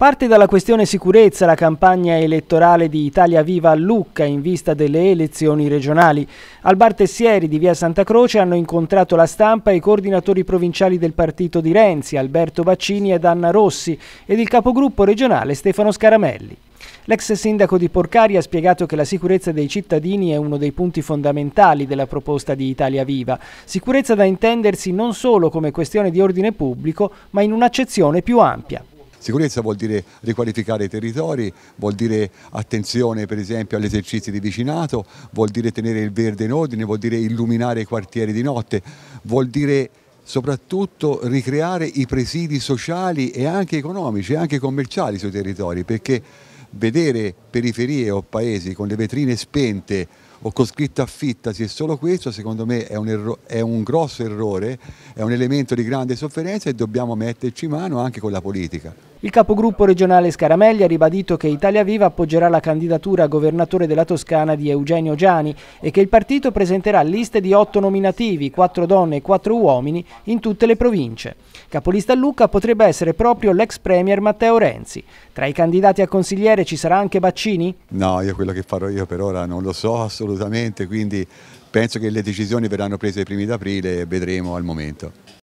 Parte dalla questione sicurezza la campagna elettorale di Italia Viva a Lucca in vista delle elezioni regionali. Al bar Tessieri di via Santa Croce hanno incontrato la stampa i coordinatori provinciali del partito di Renzi, Alberto Baccini ed Anna Rossi, ed il capogruppo regionale Stefano Scaramelli. L'ex sindaco di Porcari ha spiegato che la sicurezza dei cittadini è uno dei punti fondamentali della proposta di Italia Viva, sicurezza da intendersi non solo come questione di ordine pubblico, ma in un'accezione più ampia. Sicurezza vuol dire riqualificare i territori, vuol dire attenzione per esempio agli esercizi di vicinato, vuol dire tenere il verde in ordine, vuol dire illuminare i quartieri di notte, vuol dire soprattutto ricreare i presidi sociali e anche economici e anche commerciali sui territori perché vedere periferie o paesi con le vetrine spente o con scritta affitta se è solo questo, secondo me è un, è un grosso errore, è un elemento di grande sofferenza e dobbiamo metterci mano anche con la politica. Il capogruppo regionale Scaramelli ha ribadito che Italia Viva appoggerà la candidatura a governatore della Toscana di Eugenio Giani e che il partito presenterà liste di otto nominativi, quattro donne e quattro uomini, in tutte le province. Capolista a Lucca potrebbe essere proprio l'ex premier Matteo Renzi. Tra i candidati a consigliere ci sarà anche Baccini? No, io quello che farò io per ora non lo so assolutamente assolutamente, quindi penso che le decisioni verranno prese i primi d'aprile e vedremo al momento.